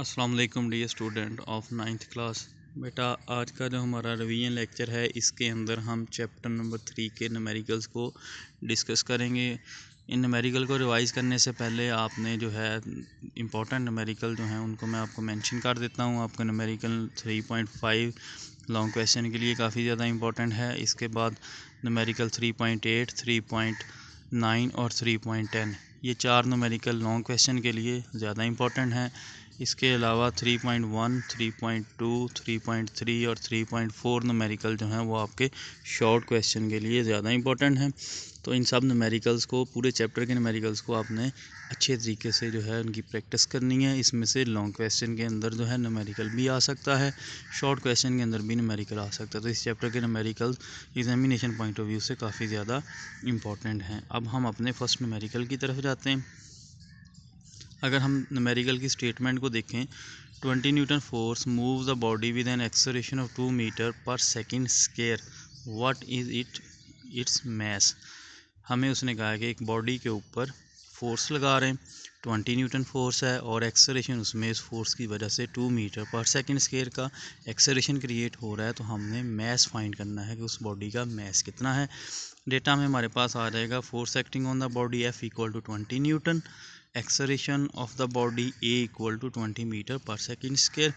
अस्सलाम वालेकुम dear student of ninth class बेटा आज का जो हमारा रिवीजन लेक्चर है इसके अंदर हम चैप्टर नंबर थ्री के नमेरिकल्स को डिस्कस करेंगे इन नमेरिकल को रिवाइज़ करने से पहले आपने जो है इंपॉर्टेंट नमेरिकल जो हैं उनको मैं आपको मेंशन कर देता हूँ आपका numerical three point five long question के लिए काफ़ी ज़्यादा इंपॉर्टेंट है इसके बाद numerical three point eight three point nine और थ्री पॉइंट टेन ये चार नमेरिकल लॉन्ग क्वेश्चन के लिए ज़्यादा इंपॉर्टेंट हैं इसके अलावा 3.1, 3.2, 3.3 और 3.4 नमेरिकल जो हैं वो आपके शॉर्ट क्वेश्चन के लिए ज़्यादा इंपॉर्टेंट हैं तो इन सब नमेरिकल्स को पूरे चैप्टर के नमेरिकल्स को आपने अच्छे तरीके से जो है उनकी प्रैक्टिस करनी है इसमें से लॉन्ग क्वेश्चन के अंदर जो है नमेरिकल भी आ सकता है शॉर्ट क्वेश्चन के अंदर भी नमेरिकल आ सकता है तो इस चैप्टर के numerical examination point of view से काफ़ी ज़्यादा इंपॉर्टेंट हैं अब हम अपने फर्स्ट नमेरिकल की तरफ जाते हैं अगर हम नमेरिकल की स्टेटमेंट को देखें twenty newton force move the body with an acceleration of two metre पर second square what is it its mass हमें उसने कहा कि एक बॉडी के ऊपर फोर्स लगा रहे हैं ट्वेंटी न्यूटन फोर्स है और एक्सरेशन उसमें इस फोर्स की वजह से टू मीटर पर सेकेंड स्केयर का एक्सरेशन क्रिएट हो रहा है तो हमने मैस फाइंड करना है कि उस बॉडी का मैस कितना है डेटा में हमारे पास आ जाएगा force acting on the body F equal to twenty newton acceleration of the body A equal to twenty metre पर सेकेंड स्केल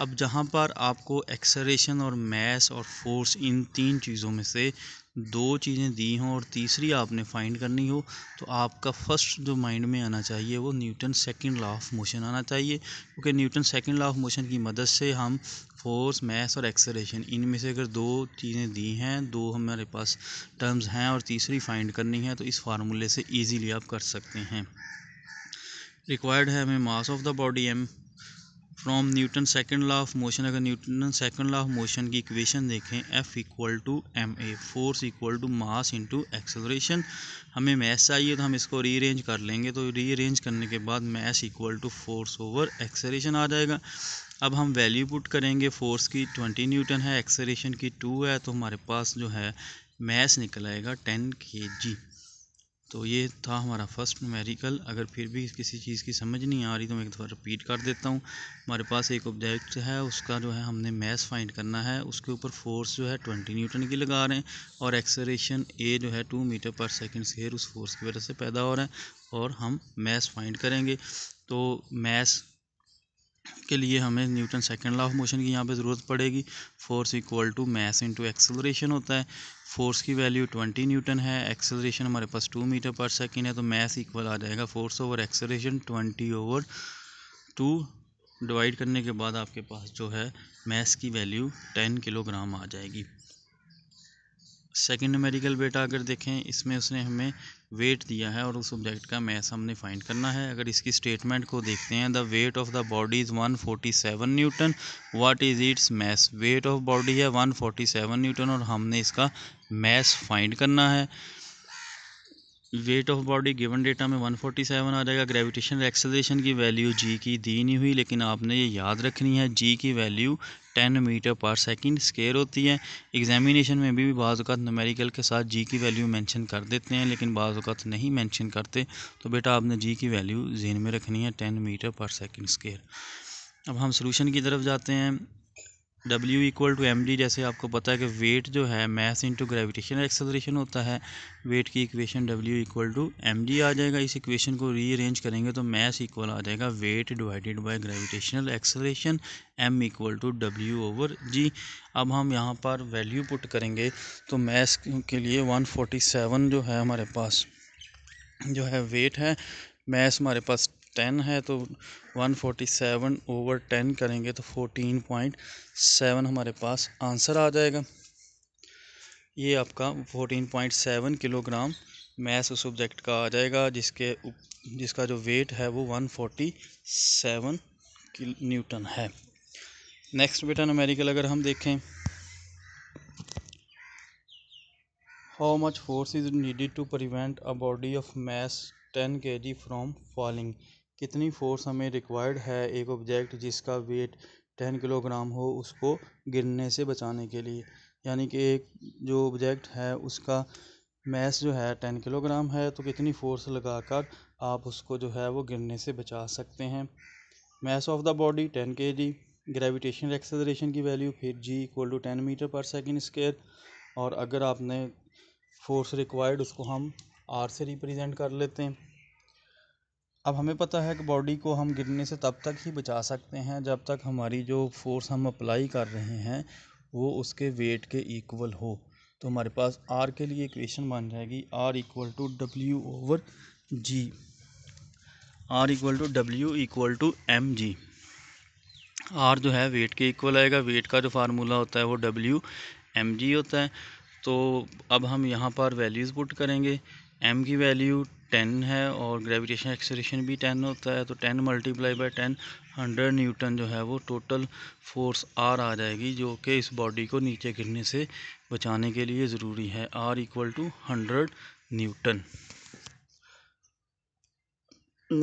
अब जहाँ पर आपको एक्सरेशन और मैस और फोर्स इन तीन चीज़ों में से दो चीज़ें दी हों और तीसरी आपने फाइंड करनी हो तो आपका फर्स्ट जो माइंड में आना चाहिए वो newton second law of motion आना चाहिए क्योंकि newton second law of motion की मदद से हम फोर्स मैस और इन इनमें से अगर दो चीज़ें दी हैं दो हमारे पास टर्म्स हैं और तीसरी फाइंड करनी है तो इस फार्मूले से ईजीली आप कर सकते हैं रिक्वायर्ड है हमें mass of the body M from newton second law of motion अगर newton second law of motion की इक्वेशन देखें F equal to M A force equal to mass into acceleration हमें मैस चाहिए तो हम इसको रीअरेंज कर लेंगे तो रीअरेंज करने के बाद mass equal to force over acceleration आ जाएगा अब हम वैल्यू पुट करेंगे फोर्स की ट्वेंटी न्यूटन है एक्सेलरेशन की टू है तो हमारे पास जो है मैस निकल आएगा टेन के जी तो ये था हमारा फर्स्ट न्यूमेरिकल अगर फिर भी किसी चीज़ की समझ नहीं आ रही तो मैं एक दफ़ा रिपीट कर देता हूँ हमारे पास एक ऑब्जेक्ट है उसका जो है हमने मैस फाइंड करना है उसके ऊपर फोर्स जो है ट्वेंटी न्यूटन की लगा रहे हैं और एक्सरेशन ए जो है टू मीटर पर सेकेंड स्केयर उस फोर्स की वजह से पैदा हो रहा है और हम मैस फाइंड करेंगे तो मैस के लिए हमें newton second law of motion की यहाँ पे ज़रूरत पड़ेगी force equal to mass into acceleration होता है फोर्स की वैल्यू 20 न्यूटन है एक्सेलरेशन हमारे पास 2 मीटर पर सेकेंड है तो मैथ इक्वल आ जाएगा force over acceleration 20 over 2 divide करने के बाद आपके पास जो है मैथ की वैल्यू 10 किलोग्राम आ जाएगी सेकेंड मेडिकल बेटा अगर देखें इसमें उसने हमें वेट दिया है और उस ऑब्जेक्ट का मैस हमने फाइंड करना है अगर इसकी स्टेटमेंट को देखते हैं the weight of the body is 147 newton what is its mass weight of body है 147 न्यूटन और हमने इसका मैस फाइंड करना है weight of body given data में 147 आ जाएगा ग्रेविटेशन एक्सेलरेशन की वैल्यू जी की दी नहीं हुई लेकिन आपने ये याद रखनी है जी की वैल्यू टेन मीटर पर सेकंड स्केयर होती है एग्जामिनेशन में भी, भी बाज़ात नमेरिकल के साथ जी की वैल्यू मेंशन कर देते हैं लेकिन बाज़ात नहीं मेंशन करते तो बेटा आपने जी की वैल्यू जहन में रखनी है टेन मीटर पर सेकंड स्केयर अब हम सोलूशन की तरफ जाते हैं W equal to M D जैसे आपको पता है कि वेट जो है मैस इंटू ग्रेविटेशन एक्सेलरेशन होता है वेट की equation W equal to M D आ जाएगा इस इक्वेशन को रीअरेंज करेंगे तो मैस इक्वल आ जाएगा weight divided by gravitational acceleration M equal to W over G अब हम यहाँ पर वैल्यू पुट करेंगे तो मैस के लिए वन फोर्टी सेवन जो है हमारे पास जो है वेट है मैस हमारे पास टेन है तो one forty seven over ten करेंगे तो फोर्टीन पॉइंट सेवन हमारे पास आंसर आ जाएगा ये आपका fourteen point seven kilogram mass subject का आ जाएगा जिसके जिसका जो वेट है वो वन फोर्टी सेवन न्यूटन है नेक्स्ट बेटा अमेरिकल अगर हम देखें how much force is needed to prevent a body of mass ten K G from falling कितनी फोर्स हमें रिक्वायर्ड है एक ऑब्जेक्ट जिसका वेट टेन किलोग्राम हो उसको गिरने से बचाने के लिए यानी कि एक जो ऑब्जेक्ट है उसका मैस जो है टेन किलोग्राम है तो कितनी फोर्स लगाकर आप उसको जो है वो गिरने से बचा सकते हैं mass of the body ten K G gravitation acceleration की वैल्यू फिर G equal to ten metre पर सेकेंड स्केयर और अगर आपने फोर्स रिक्वायर्ड उसको हम आर से रिप्रेजेंट कर लेते हैं अब हमें पता है कि बॉडी को हम गिरने से तब तक ही बचा सकते हैं जब तक हमारी जो फ़ोर्स हम अप्लाई कर रहे हैं वो उसके वेट के इक्वल हो तो हमारे पास आर के लिए इक्वेशन बन जाएगी R equal to W over G R equal to W equal to M G R जो है वेट के इक्वल आएगा वेट का जो फार्मूला होता है वो डब्ल्यू एम जी होता है तो अब हम यहाँ पर वैल्यूज़ पुट करेंगे एम की वैल्यू टेन है और ग्रेविटेशन एक्सेलेशन भी टेन होता है तो ten multiply by ten hundred newton जो है वो टोटल फोर्स आर आ जाएगी जो कि इस बॉडी को नीचे गिरने से बचाने के लिए ज़रूरी है R equal to hundred newton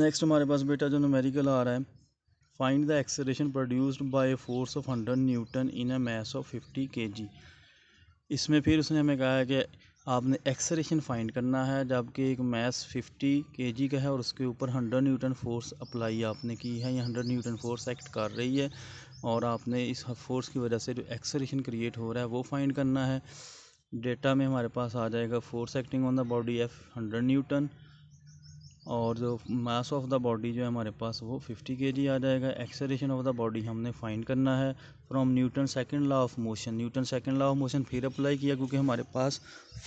next हमारे पास बेटा जो नमेरिकल आ रहा है find the acceleration produced by force of hundred newton in a mass of fifty K G इसमें फिर उसने हमें कहा है कि आपने एक्सरेशन फाइंड करना है जबकि एक मैस 50 के का है और उसके ऊपर 100 न्यूटन फोर्स अप्लाई आपने की है या 100 न्यूटन फोर्स एक्ट कर रही है और आपने इस फोर्स की वजह से जो एक्सरेशन क्रिएट हो रहा है वो फाइंड करना है डेटा में हमारे पास आ जाएगा force acting on the body F hundred newton और जो मास ऑफ द बॉडी जो है हमारे पास वो फिफ्टी के जी आ जाएगा एक्सेलेशन ऑफ द बॉडी हमने फाइंड करना है from newton second law of motion newton second law of motion फिर अप्लाई किया क्योंकि हमारे पास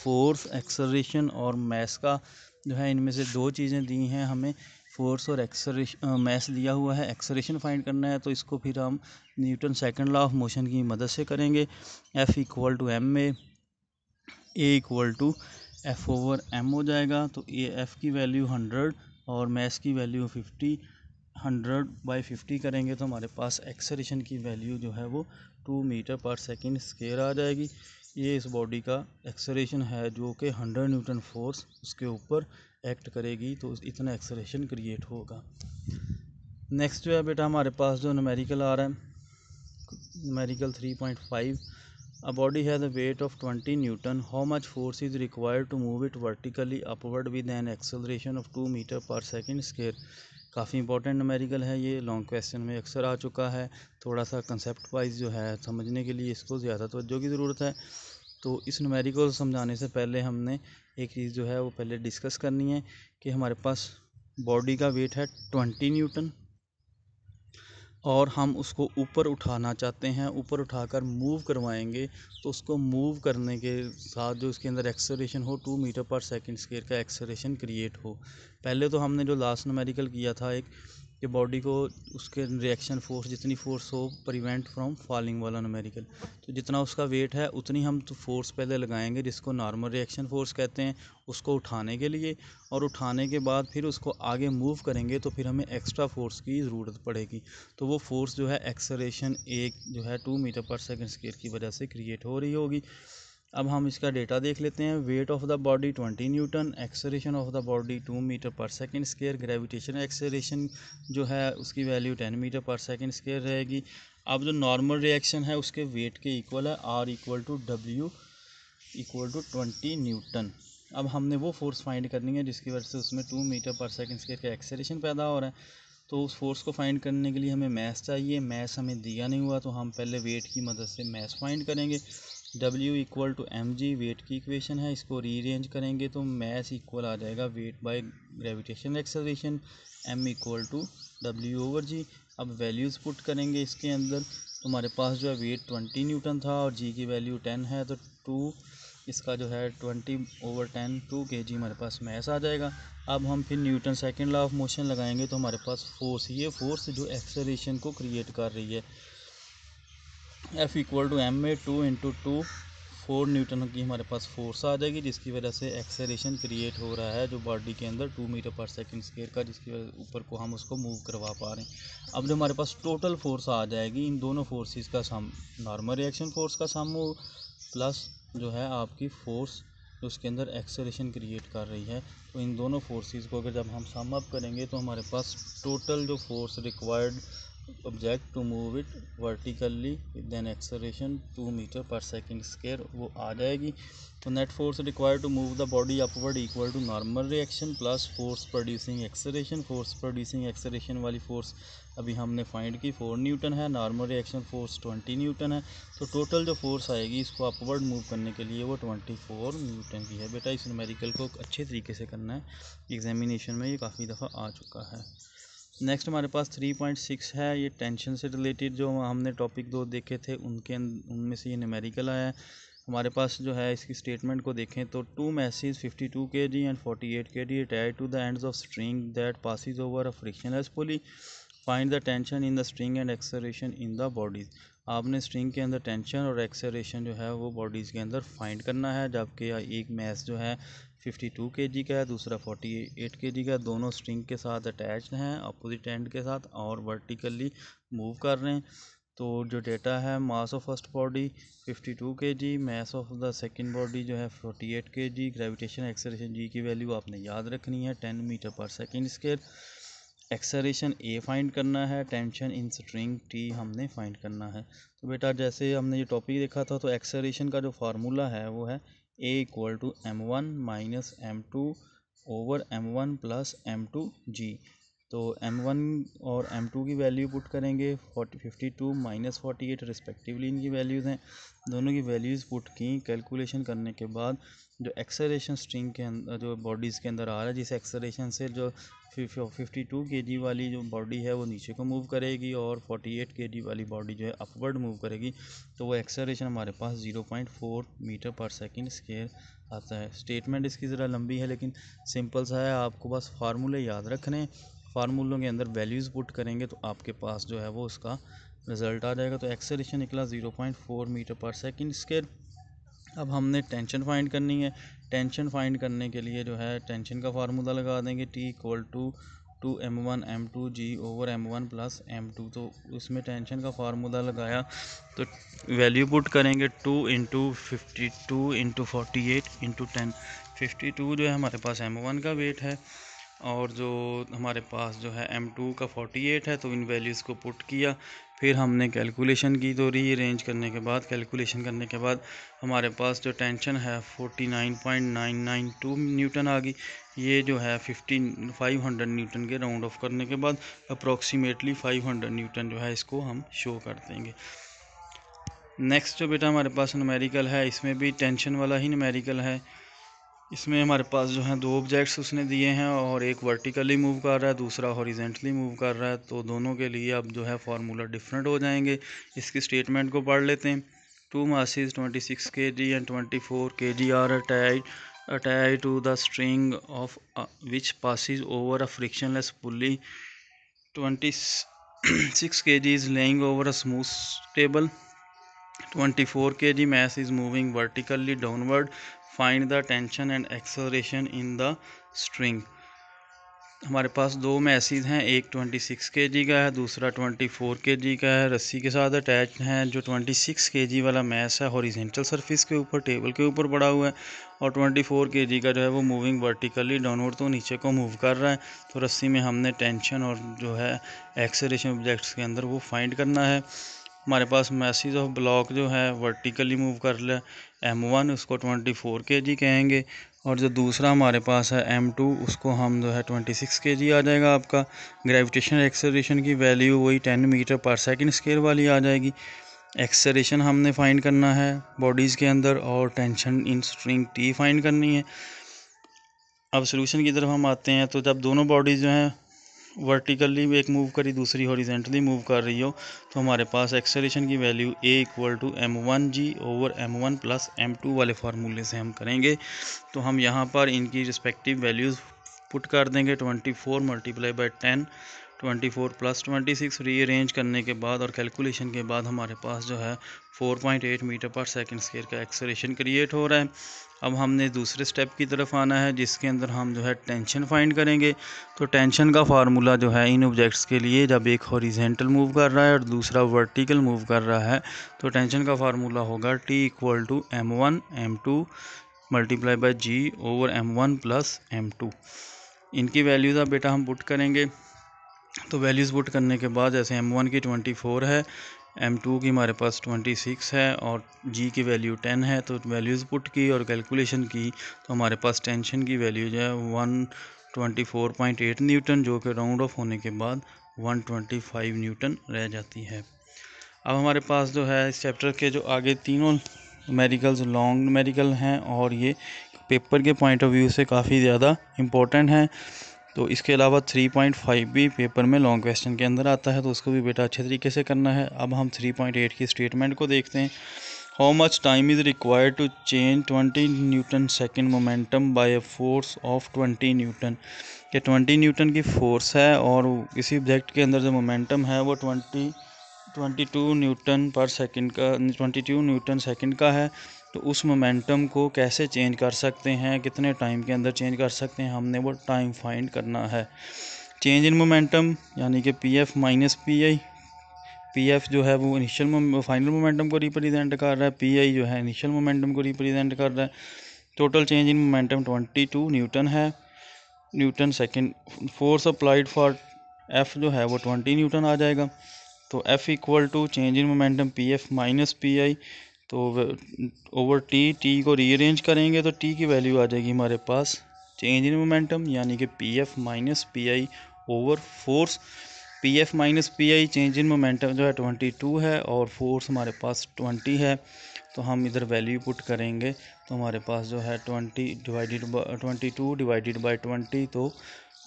फोर्स एक्सेलेशन और मैस का जो है इनमें से दो चीज़ें दी हैं हमें फोर्स और एक्सरेशन मैस दिया हुआ है एक्सरेशन फाइंड करना है तो इसको फिर हम newton second law of motion की मदद से करेंगे F equal to M A equal to F over M हो जाएगा तो ये एफ़ की वैल्यू हंड्रेड और मैस की value fifty hundred by fifty करेंगे तो हमारे पास एक्सरेशन की वैल्यू जो है वो टू मीटर पर सेकेंड स्केयर आ जाएगी ये इस बॉडी का एक्सरेशन है जो कि हंड्रेड न्यूटन फोर्स उसके ऊपर एक्ट करेगी तो इतना एक्सरेशन क्रिएट होगा नेक्स्ट जो है बेटा हमारे पास जो नमेरिकल आ रहा है numerical three point five A body has a weight of 20 newton. How much force is required to move it vertically upward with an acceleration of 2 meter per second square? काफ़ी इंपॉर्टेंट नमेरिकल है ये long question में अक्सर आ चुका है थोड़ा सा concept wise जो है समझने के लिए इसको ज़्यादा तोज्जो की ज़रूरत है तो इस नमेरिकल समझाने से पहले हमने एक चीज़ जो है वो पहले डिस्कस करनी है कि हमारे पास बॉडी का वेट है ट्वेंटी न्यूटन और हम उसको ऊपर उठाना चाहते हैं ऊपर उठाकर मूव करवाएंगे तो उसको मूव करने के साथ जो उसके अंदर एक्सेलरेशन हो टू मीटर पर सेकंड स्केयर का एक्सेलरेशन क्रिएट हो पहले तो हमने जो लास्ट न्यूमेरिकल किया था एक कि बॉडी को उसके रिएक्शन फोर्स जितनी फोर्स हो प्रिवेंट फ्रॉम फॉलिंग वाला नमेरिकल तो जितना उसका वेट है उतनी हम तो फोर्स पहले लगाएंगे जिसको नॉर्मल रिएक्शन फोर्स कहते हैं उसको उठाने के लिए और उठाने के बाद फिर उसको आगे मूव करेंगे तो फिर हमें एक्स्ट्रा फोर्स की ज़रूरत पड़ेगी तो वो फोर्स जो है एक्सरेशन एक जो है टू मीटर पर सेकेंड स्केयर की वजह से क्रिएट हो रही होगी अब हम इसका डेटा देख लेते हैं weight of the body 20 newton acceleration of the body 2 metre पर सेकंड स्केयर ग्रेविटेशन एक्सेलेरेशन जो है उसकी वैल्यू 10 मीटर पर सेकंड स्केयर रहेगी अब जो नॉर्मल रिएक्शन है उसके वेट के इक्वल है R equal to W equal to twenty newton अब हमने वो फोर्स फाइंड करनी है जिसकी वजह से उसमें टू मीटर पर सेकेंड स्केयर का एक्सेलेशन पैदा हो रहा है तो उस फोर्स को फाइंड करने के लिए हमें मैथ चाहिए मैथ हमें दिया नहीं हुआ तो हम पहले वेट की मदद से मैथ फाइंड करेंगे W equal to M G weight की इक्वेशन है इसको रीअरेंज करेंगे तो मैस इक्वल आ जाएगा weight by gravitation acceleration m equal to W over G अब वैल्यूज़ पुट करेंगे इसके अंदर तुम्हारे पास जो है वेट ट्वेंटी न्यूटन था और जी की वैल्यू टेन है तो टू इसका जो है ट्वेंटी ओवर टेन टू के जी हमारे पास मैस आ जाएगा अब हम फिर Newton second law of motion लगाएंगे तो हमारे पास फोर्स ये फोर्स जो एक्सेलेशन को क्रिएट कर रही है F equal to M A two into two four newton की हमारे पास फोर्स आ जाएगी जिसकी वजह से एक्सेलेशन क्रिएट हो रहा है जो बॉडी के अंदर टू मीटर पर सेकंड स्केयर का जिसकी वजह ऊपर को हम उसको मूव करवा पा रहे हैं अब जो हमारे पास टोटल फोर्स आ जाएगी इन दोनों फोर्सेस का सम नॉर्मल रिएक्शन फोर्स का सम प्लस जो है आपकी फोर्स उसके अंदर एक्सेलेशन क्रिएट कर रही है तो इन दोनों फोर्सेस को अगर जब हम सम अप करेंगे तो हमारे पास टोटल जो force required object to move it vertically with an two metre पर सेकेंड स्केयर वो आ जाएगी तो net force require to move the body upward equal to normal reaction plus force producing acceleration force producing acceleration वाली force अभी हमने find की four newton है normal reaction force twenty newton है तो टोटल जो फोर्स आएगी इसको अपवर्ड मूव करने के लिए वो ट्वेंटी फोर न्यूटन की है बेटा इस मेडिकल को अच्छे तरीके से करना है एग्जामिनेशन में ये काफ़ी दफ़ा आ चुका है नेक्स्ट हमारे पास थ्री पॉइंट सिक्स है ये टेंशन से रिलेटेड जो हमने टॉपिक दो देखे थे उनके अं-, उनमें से ये न्यूमेरिकल आया है हमारे पास जो है इसकी स्टेटमेंट को देखें तो टू मैसेज फिफ्टी टू के जी and forty eight K G tied to the end of string that passes over a frictionless pulley find the tension in the string and acceleration in the bodies आपने string के अंदर tension और acceleration जो है वो bodies के अंदर find करना है जबकि एक मैस जो है 52 केजी का है दूसरा 48 केजी का दोनों स्ट्रिंग के साथ अटैच हैं अपोजिट एंड के साथ और वर्टिकली मूव कर रहे हैं तो जो डेटा है mass of first body 52 K G mass of the second body जो है 48 केजी ग्रेविटेशन एक्सेलेशन जी की वैल्यू आपने याद रखनी है 10 मीटर पर second scale acceleration A find करना है टेंशन इन स्ट्रिंग टी हमने फाइंड करना है तो बेटा जैसे हमने ये टॉपिक देखा था तो एक्सरेशन का जो फार्मूला है वो है A equal to M one minus M two over M one plus M two G तो एम वन और एम टू की वैल्यू पुट करेंगे forty fifty two minus forty eight respectively इनकी वैल्यूज़ हैं दोनों की वैल्यूज़ पुट की calculation करने के बाद जो एक्सरेशन स्ट्रिंग के अंदर जो बॉडीज़ के अंदर आ रहा है जिस एक्सरेशन से जो फिफ्टी टू के जी वाली जो बॉडी है वो नीचे को मूव करेगी और फोर्टी एट के जी वाली बॉडी जो है अपवर्ड मूव करेगी तो वो एक्सरेशन हमारे पास ज़ीरो पॉइंट फोर मीटर पर सेकेंड स्केयर आता है स्टेटमेंट इसकी ज़रा लंबी है लेकिन सिंपल सा है आपको बस फार्मूले याद रखने फार्मूलों के अंदर वैल्यूज़ पुट करेंगे तो आपके पास जो है वो उसका रिज़ल्ट आ जाएगा तो एक्सेलेशन निकला ज़ीरो पॉइंट फोर मीटर पर सेकेंड स्केयर अब हमने टेंशन फाइंड करनी है टेंशन फाइंड करने के लिए जो है टेंशन का फार्मूला लगा देंगे T equal to two M one M two G over M one plus M two तो उसमें टेंशन का फार्मूला लगाया तो वैल्यू पुट करेंगे two into fifty two into forty eight into ten fifty two जो है हमारे पास एम वन का वेट है और जो हमारे पास जो है एम टू का फोर्टी एट है तो इन वैल्यूज़ को पुट किया फिर हमने कैलकुलेशन की तो रीअरेंज करने के बाद कैलकुलेशन करने के बाद हमारे पास जो टेंशन है forty nine point nine nine two newton आ गई ये जो है फिफ्टी फाइव हंड्रेड न्यूटन के राउंड ऑफ करने के बाद अप्रॉक्सीमेटली फाइव हंड्रेड न्यूटन जो है इसको हम शो कर देंगे नेक्स्ट जो बेटा हमारे पास नमेरिकल है इसमें भी टेंशन वाला ही नमेरिकल है इसमें हमारे पास जो है दो ऑब्जेक्ट्स उसने दिए हैं और एक वर्टिकली मूव कर रहा है दूसरा हॉरिजेंटली मूव कर रहा है तो दोनों के लिए अब जो है फार्मूला डिफरेंट हो जाएंगे इसकी स्टेटमेंट को पढ़ लेते हैं टू मासिस 26 के जी and 24 K G are attach attach to the string of which passes over a frictionless pulley six K G is laying over a smooth four 24 kg mass is moving vertically downward find the tension and acceleration in the string हमारे पास दो message हैं एक 26 जी का है दूसरा 24 जी का है रस्सी के साथ अटैच है जो 26 जी वाला मैस है हॉरिजेंटल सरफेस के ऊपर टेबल के ऊपर पड़ा हुआ है और 24 जी का जो है वो मूविंग वर्टिकली डाउनवर्ड तो नीचे को मूव कर रहा है तो रस्सी में हमने टेंशन और जो है एक्सरेशन ऑब्जेक्ट्स के अंदर वो फाइंड करना है हमारे पास मैसेज ऑफ ब्लॉक जो है वर्टिकली मूव कर ले एम वन उसको ट्वेंटी फोर के जी कहेंगे और जो दूसरा हमारे पास है एम टू उसको हम जो है ट्वेंटी सिक्स के जी आ जाएगा आपका ग्रेविटेशन एक्सेलेशन की वैल्यू वही टेन मीटर पर सेकंड स्केल वाली आ जाएगी एक्सेलेशन हमने फाइंड करना है बॉडीज़ के अंदर और tension in string T find करनी है अब सोल्यूशन की तरफ हम आते हैं तो जब दोनों बॉडीज़ जो हैं वर्टिकली एक मूव करी दूसरी हॉरिजेंटली मूव कर रही हो तो हमारे पास एक्सेलेशन की value A equal to M one G over M one plus M two वाले फार्मूले से हम करेंगे तो हम यहाँ पर इनकी रिस्पेक्टिव वैल्यूज़ पुट कर देंगे twenty four multiply by ten twenty four plus twenty six rearrange करने के बाद और कैलकुलेशन के बाद हमारे पास जो है फोर पॉइंट एट मीटर पर सेकेंड स्केयर का एक्सलेशन क्रिएट हो रहा है अब हमने दूसरे स्टेप की तरफ आना है जिसके अंदर हम जो है टेंशन फाइंड करेंगे तो टेंशन का फार्मूला जो है इन ऑब्जेक्ट्स के लिए जब एक हॉरिजेंटल मूव कर रहा है और दूसरा वर्टिकल मूव कर रहा है तो टेंशन का फार्मूला होगा T equal to M one M two multiply by G over M one plus M two इनकी वैल्यूज़ अब बेटा हम पुट करेंगे तो वैल्यूज़ बुट करने के बाद जैसे एम वन की ट्वेंटी फ़ोर है एम टू की हमारे पास ट्वेंटी सिक्स है और जी की वैल्यू टेन है तो वैल्यूज़ बुट की और कैलकुलेशन की तो हमारे पास टेंशन की वैल्यू जो है one twenty four point eight newton जो कि राउंड ऑफ होने के बाद वन ट्वेंटी फाइव न्यूटन रह जाती है अब हमारे पास जो है इस चैप्टर के जो आगे तीनों मेडिकल्स लॉन्ग मेरिकल हैं और ये पेपर के पॉइंट ऑफ व्यू से काफ़ी ज़्यादा इम्पोर्टेंट हैं तो इसके अलावा 3.5 भी पेपर में लॉन्ग क्वेश्चन के अंदर आता है तो उसको भी बेटा अच्छे तरीके से करना है अब हम 3.8 की स्टेटमेंट को देखते हैं how much time is required to change 20 newton second momentum by a force of 20 newton के 20 न्यूटन की फोर्स है और इसी ऑब्जेक्ट के अंदर जो मोमेंटम है वो ट्वेंटी टू न्यूटन पर सेकेंड का टू न्यूटन सेकेंड का है तो उस मोमेंटम को कैसे चेंज कर सकते हैं कितने टाइम के अंदर चेंज कर सकते हैं हमने वो टाइम फाइंड करना है चेंज इन मोमेंटम यानी कि P F minus P I P F जो है वो इनिशियल फाइनल मोमेंटम को रिप्रेजेंट कर रहा है पी आई जो है इनिशियल मोमेंटम को रिप्रेजेंट कर रहा है total change in momentum twenty two newton है newton second force applied for F जो है वो ट्वेंटी न्यूटन आ जाएगा तो F equal to change in momentum P F minus P I तो ओवर टी टी को रीअरेंज करेंगे तो टी की वैल्यू आ जाएगी हमारे पास चेंज इन मोमेंटम यानी कि P F minus P I over force P F minus P I change in momentum जो है ट्वेंटी टू है और फोर्स हमारे पास ट्वेंटी है तो हम इधर वैल्यू पुट करेंगे तो हमारे पास जो है twenty divided by twenty two divided by twenty तो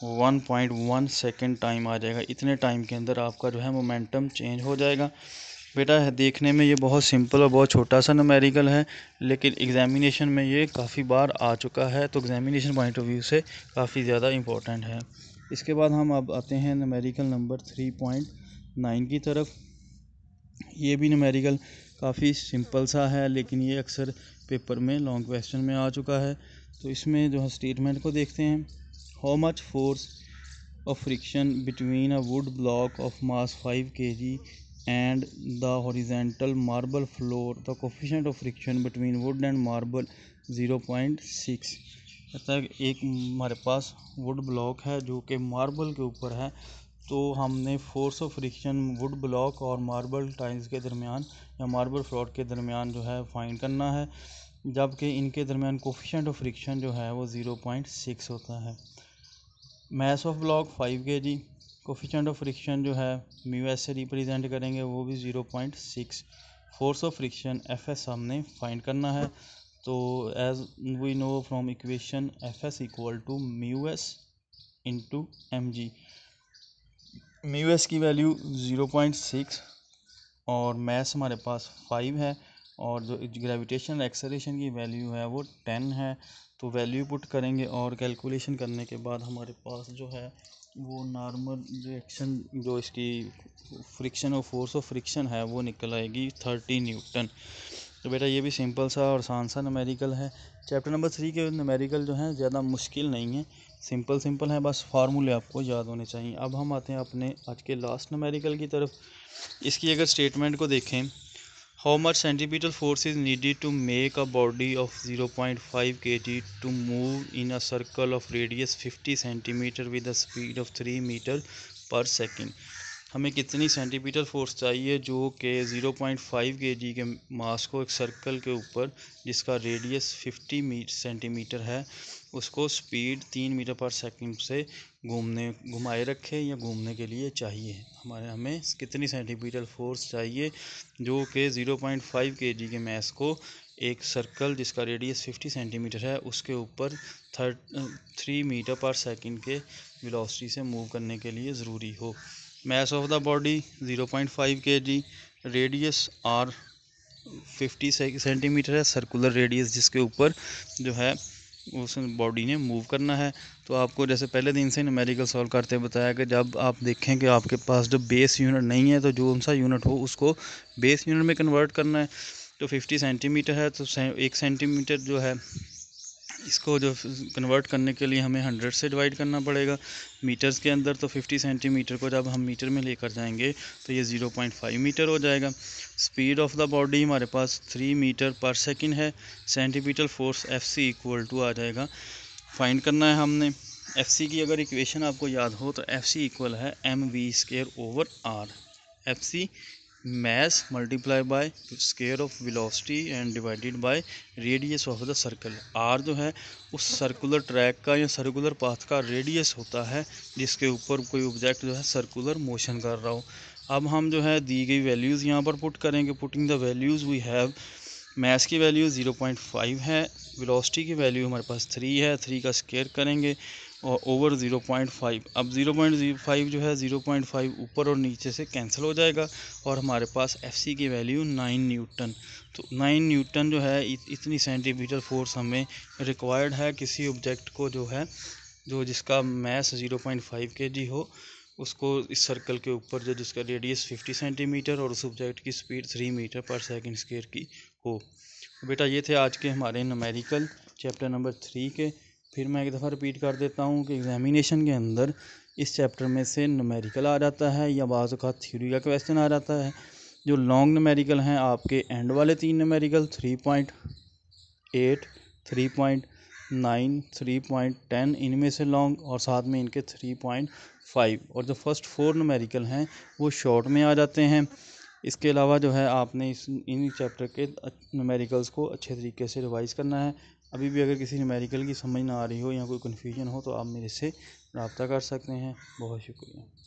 one point one second time आ जाएगा इतने टाइम के अंदर आपका जो है मोमेंटम चेंज हो जाएगा बेटा देखने में ये बहुत सिंपल और बहुत छोटा सा नमेरिकल है लेकिन एग्ज़ामिनेशन में ये काफ़ी बार आ चुका है तो एग्ज़ामिनेशन पॉइंट ऑफ व्यू से काफ़ी ज़्यादा इम्पोर्टेंट है इसके बाद हम अब आते हैं numerical number three point nine की तरफ ये भी नमेरिकल काफ़ी सिंपल सा है लेकिन ये अक्सर पेपर में लॉन्ग क्वेश्चन में आ चुका है तो इसमें जो है स्टेटमेंट को देखते हैं how much force of friction between a wood block of mass five K G and the horizontal marble floor the coefficient of friction between wood and marble 0.6 point six एक हमारे पास वुड ब्लॉक है जो कि marble के ऊपर है तो हमने force of friction wood block और मार्बल टाइल्स के दरमियान या मार्बल फ्लोर के दरमियान जो है फाइन करना है जबकि इनके दरमियान कोफिशेंट ऑफ फ्रिक्शन जो है वो ज़ीरो पॉइंट सिक्स होता है mass of block five K ji coefficient of friction जो है म्यू एस से रिप्रेजेंट करेंगे वो भी zero point six force of friction F S हमने फाइंड करना है तो as we know from equation F S equal to mu S into M G mu S की वैल्यू ज़ीरो पॉइंट सिक्स और मैस हमारे पास फाइव है और जो ग्रेविटेशन एक्सलेशन की वैल्यू है वो टेन है तो वैल्यू पुट करेंगे और कैलकुलेशन करने के बाद हमारे पास जो है वो नॉर्मल रिएक्शन जो इसकी फ्रिक्शन और फोर्स ऑफ फ्रिक्शन है वो निकल आएगी थर्टी न्यूटन तो बेटा ये भी सिंपल सा और आसान सा नमेरिकल है चैप्टर नंबर थ्री के नमेरिकल जो हैं ज़्यादा मुश्किल नहीं है सिंपल सिंपल है बस फार्मूले आपको याद होने चाहिए अब हम आते हैं अपने आज के लास्ट नमेरिकल की तरफ इसकी अगर स्टेटमेंट को देखें how much centripetal force is needed to make a body of 0.5 kg to move in a circle of radius 50 cm with a speed of 3 meter per second हमें कितनी सेंटीमीटर फ़ोर्स चाहिए जो कि 0.5 kg के मास को एक सर्कल के ऊपर जिसका रेडियस 50 सेंटीमीटर है उसको स्पीड तीन मीटर पर सेकंड से घूमने घुमाए रखे या घूमने के लिए चाहिए हमारे हमें कितनी सेंटीमीटर फोर्स चाहिए जो कि 0.5 kg के मास को एक सर्कल जिसका रेडियस 50 सेंटीमीटर है उसके ऊपर थर्ड थ्री मीटर पर सेकेंड के वेलोसिटी से मूव करने के लिए ज़रूरी हो mass of the body zero point five K G radius R fifty centimetre है सर्कुलर रेडियस जिसके ऊपर जो है उस बॉडी ने मूव करना है तो आपको जैसे पहले दिन से न्यूमेरिकल सॉल्व करते बताया कि जब आप देखें कि आपके पास जो बेस यूनिट नहीं है तो जो उनसा यूनिट हो उसको बेस यूनिट में कन्वर्ट करना है तो 50 सेंटीमीटर है तो एक सेंटीमीटर जो है इसको जो कन्वर्ट करने के लिए हमें हंड्रेड से डिवाइड करना पड़ेगा मीटर्स के अंदर तो फिफ्टी सेंटीमीटर को जब हम मीटर में लेकर जाएंगे तो ये ज़ीरो पॉइंट फाइव मीटर हो जाएगा स्पीड ऑफ द बॉडी हमारे पास थ्री मीटर पर सेकेंड है centimetre force F C equal to आ जाएगा फाइंड करना है हमने एफ सी की अगर इक्वेशन आपको याद हो तो एफ सी इक्वल है M V square over R F C mass multiply by square of velocity and divided by radius of the circle R जो है उस सर्कुलर ट्रैक का या सर्कुलर पाथ का रेडियस होता है जिसके ऊपर कोई ऑब्जेक्ट जो है सर्कुलर मोशन कर रहा हो अब हम जो है दी गई वैल्यूज़ यहाँ पर पुट करेंगे putting the values we have mass की वैल्यू 0.5 है वेलोसिटी की वैल्यू हमारे पास 3 है 3 का स्केयर करेंगे और ओवर ज़ीरो पॉइंट फाइव अब ज़ीरो पॉइंट फाइव जो है ज़ीरो पॉइंट फाइव ऊपर और नीचे से कैंसिल हो जाएगा और हमारे पास एफ सी की वैल्यू नाइन न्यूटन तो नाइन न्यूटन जो है इत, इतनी सेंटीमीटर फोर्स हमें रिक्वायर्ड है किसी ऑब्जेक्ट को जो है जो जिसका mess zero point five K जी हो उसको इस सर्कल के ऊपर जो जिसका रेडियस फिफ्टी सेंटीमीटर और उस ऑब्जेक्ट की स्पीड थ्री मीटर पर सेकेंड स्केयर की हो बेटा ये थे आज के हमारे नमेरिकल चैप्टर नंबर थ्री के फिर मैं एक दफ़ा रिपीट कर देता हूँ कि एग्ज़ामिनेशन के अंदर इस चैप्टर में से नमेरिकल आ जाता है या बाज़ अवत थ्योरी का क्वेश्चन आ जाता है जो लॉन्ग नुमेरिकल हैं आपके एंड वाले तीन numerical three point eight three point nine three point ten इनमें से लॉन्ग और साथ में इनके थ्री पॉइंट फाइव और जो फर्स्ट फोर नुमेरिकल हैं वो शॉर्ट में आ जाते हैं इसके अलावा जो है आपने इस इन चैप्टर के नमेरिकल्स को अच्छे तरीके से रिवाइज़ करना है अभी भी अगर किसी न्यूमेरिकल की समझ ना आ रही हो या कोई कन्फ्यूजन हो तो आप मेरे से रबता कर सकते हैं बहुत शुक्रिया